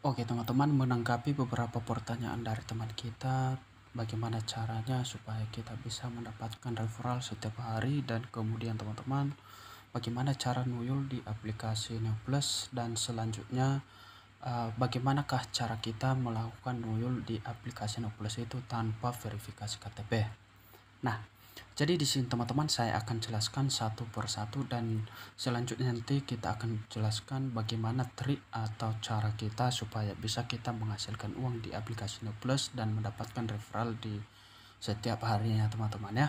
Oke teman-teman menanggapi beberapa pertanyaan dari teman kita bagaimana caranya supaya kita bisa mendapatkan referral setiap hari dan kemudian teman-teman bagaimana cara nuyul di aplikasi New Plus dan selanjutnya eh, bagaimanakah cara kita melakukan nuyul di aplikasi New Plus itu tanpa verifikasi KTP. Nah, jadi di sini teman-teman saya akan jelaskan satu persatu dan selanjutnya nanti kita akan jelaskan bagaimana trik atau cara kita supaya bisa kita menghasilkan uang di aplikasi New Plus dan mendapatkan referral di setiap harinya teman-teman ya.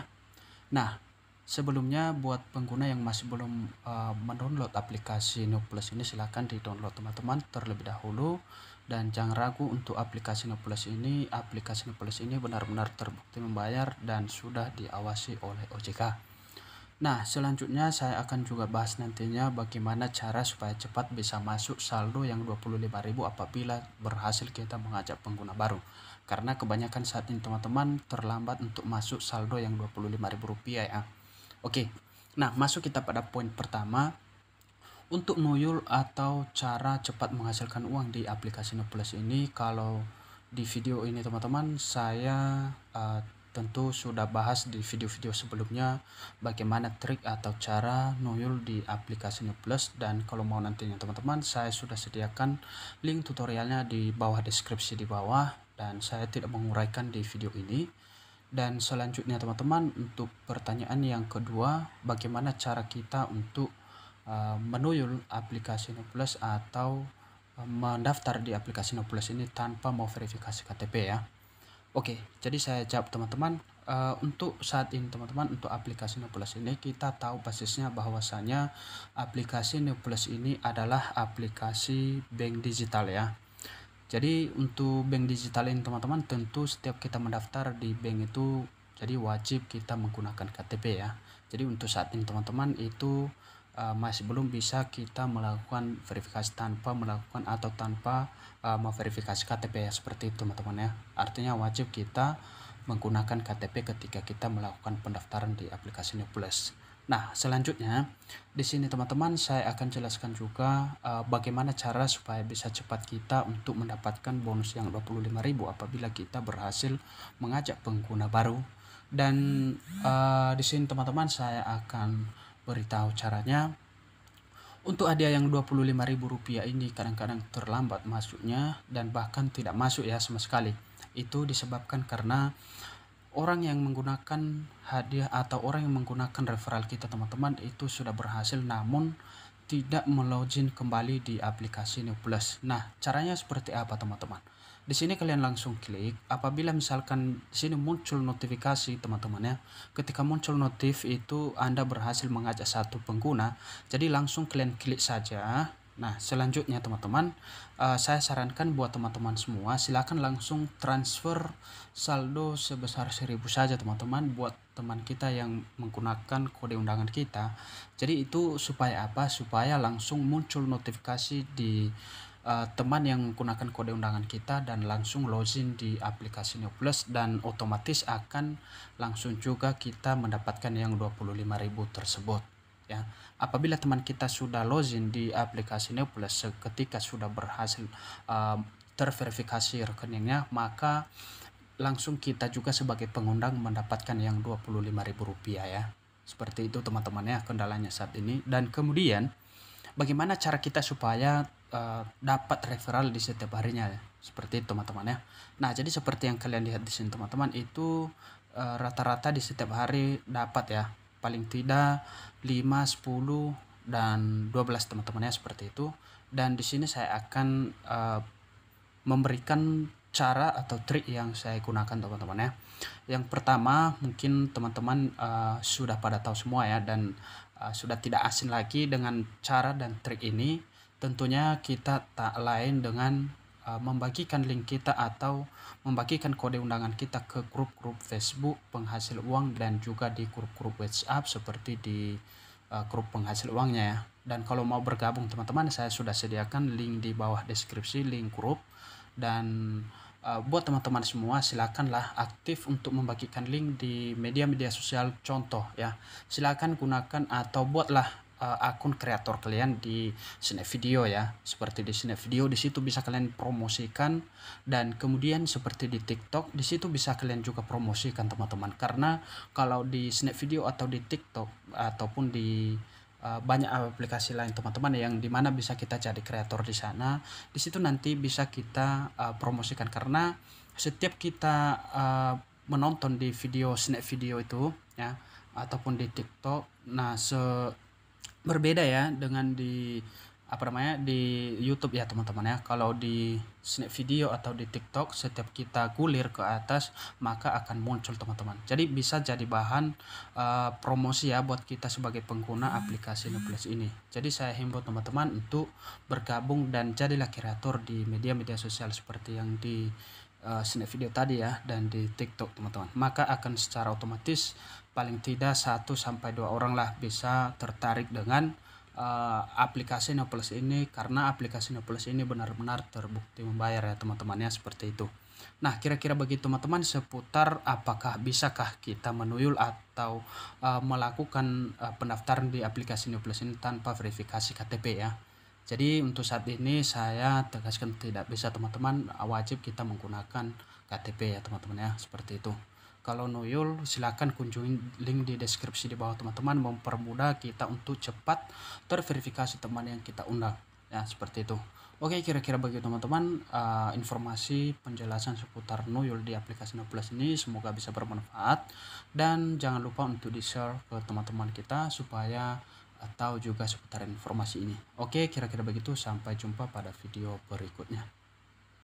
Nah, sebelumnya buat pengguna yang masih belum uh, mendownload aplikasi New Plus ini silahkan di-download teman-teman terlebih dahulu dan jangan ragu untuk aplikasi Noplus ini aplikasi Noplus ini benar-benar terbukti membayar dan sudah diawasi oleh OJK Nah, selanjutnya saya akan juga bahas nantinya bagaimana cara supaya cepat bisa masuk saldo yang 25.000 apabila berhasil kita mengajak pengguna baru. Karena kebanyakan saat ini teman-teman terlambat untuk masuk saldo yang Rp25.000 ya. Oke. Nah, masuk kita pada poin pertama untuk nuyul atau cara cepat menghasilkan uang di aplikasi noplus ini, kalau di video ini teman-teman, saya uh, tentu sudah bahas di video-video sebelumnya bagaimana trik atau cara nuyul di aplikasi noplus dan kalau mau nantinya teman-teman, saya sudah sediakan link tutorialnya di bawah deskripsi di bawah dan saya tidak menguraikan di video ini. Dan selanjutnya teman-teman, untuk pertanyaan yang kedua, bagaimana cara kita untuk Eh, menuju aplikasi Nuplus atau eh, mendaftar di aplikasi Nuplus ini tanpa mau verifikasi KTP ya. Oke, jadi saya jawab teman-teman uh, untuk saat ini teman-teman untuk aplikasi Nuplus ini kita tahu basisnya bahwasanya aplikasi Nuplus ini adalah aplikasi bank digital ya. Jadi untuk bank digital ini teman-teman tentu setiap kita mendaftar di bank itu jadi wajib kita menggunakan KTP ya. Jadi untuk saat ini teman-teman itu uh, eh, masih belum bisa kita melakukan verifikasi tanpa melakukan atau tanpa uh, memverifikasi KTP ya seperti itu teman-teman ya artinya wajib kita menggunakan KTP ketika kita melakukan pendaftaran di aplikasi New Plus nah selanjutnya di sini teman-teman saya akan jelaskan juga uh, bagaimana cara supaya bisa cepat kita untuk mendapatkan bonus yang 25.000 apabila kita berhasil mengajak pengguna baru dan uh, di sini teman-teman saya akan beritahu caranya untuk hadiah yang Rp25.000 ini kadang-kadang terlambat masuknya dan bahkan tidak masuk ya sama sekali. Itu disebabkan karena orang yang menggunakan hadiah atau orang yang menggunakan referral kita teman-teman itu sudah berhasil namun tidak melogin kembali di aplikasi New Plus. Nah, caranya seperti apa teman-teman? Di sini kalian langsung klik. Apabila misalkan di sini muncul notifikasi teman-teman ya. Ketika muncul notif itu Anda berhasil mengajak satu pengguna. Jadi langsung kalian klik saja. Nah, selanjutnya teman-teman, uh, saya sarankan buat teman-teman semua silahkan langsung transfer saldo sebesar seribu saja teman-teman buat teman kita yang menggunakan kode undangan kita. Jadi itu supaya apa? Supaya langsung muncul notifikasi di uh, teman yang menggunakan kode undangan kita dan langsung login di aplikasi New Plus dan otomatis akan langsung juga kita mendapatkan yang 25.000 tersebut ya. Apabila teman kita sudah login di aplikasi New Plus ketika sudah berhasil uh, terverifikasi rekeningnya maka langsung kita juga sebagai pengundang mendapatkan yang Rp25.000 ya. Seperti itu teman-teman ya kendalanya saat ini dan kemudian bagaimana cara kita supaya Eh, dapat referral di setiap harinya seperti itu teman-teman ya nah jadi seperti yang kalian lihat di sini teman-teman itu rata eh, rata-rata di setiap hari dapat ya paling tidak 5 10 dan 12 teman-teman ya seperti itu dan di sini saya akan uh, memberikan cara atau trik yang saya gunakan teman-teman ya. Yang pertama mungkin teman-teman uh, sudah pada tahu semua ya dan uh, sudah tidak asin lagi dengan cara dan trik ini tentunya kita tak lain dengan uh, membagikan link kita atau membagikan kode undangan kita ke grup-grup Facebook penghasil uang dan juga di grup-grup WhatsApp seperti di uh, grup penghasil uangnya ya. Dan kalau mau bergabung teman-teman saya sudah sediakan link di bawah deskripsi link grup dan uh, buat teman-teman semua silakanlah aktif untuk membagikan link di media-media sosial contoh ya silakan gunakan atau buatlah uh, akun kreator kalian di Video ya. Seperti di Video di situ bisa kalian promosikan dan kemudian seperti di TikTok di situ bisa kalian juga promosikan teman-teman karena kalau di Video atau di TikTok ataupun di eh, banyak aplikasi lain teman-teman yang dimana bisa kita jadi kreator di sana di situ nanti bisa kita uh, promosikan karena setiap kita uh, menonton di video snack video itu ya ataupun di TikTok nah se berbeda ya dengan di apa namanya di YouTube ya teman-teman ya kalau di snap video atau di TikTok setiap kita gulir ke atas maka akan muncul teman-teman jadi bisa jadi bahan uh, promosi ya buat kita sebagai pengguna aplikasi Nucleus ini jadi saya himbau teman-teman untuk bergabung dan jadilah kreator di media-media sosial seperti yang di uh, eh, snap video tadi ya dan di TikTok teman-teman maka akan secara otomatis paling tidak 1 sampai dua orang lah bisa tertarik dengan uh, aplikasi Noplus ini karena aplikasi Noplus ini benar-benar terbukti membayar ya teman-temannya seperti itu. Nah, kira-kira bagi teman-teman seputar apakah bisakah kita menuyul atau uh, melakukan uh, pendaftaran di aplikasi Noplus ini tanpa verifikasi KTP ya. Jadi untuk saat ini saya tegaskan tidak bisa teman-teman wajib kita menggunakan KTP ya teman-teman ya seperti itu kalau Nuyul silahkan kunjungi link di deskripsi di bawah teman-teman mempermudah kita untuk cepat terverifikasi teman yang kita undang ya seperti itu oke kira-kira bagi teman-teman uh, informasi penjelasan seputar Nuyul di aplikasi noplus ini semoga bisa bermanfaat dan jangan lupa untuk di share ke teman-teman kita supaya atau juga seputar informasi ini oke kira-kira begitu sampai jumpa pada video berikutnya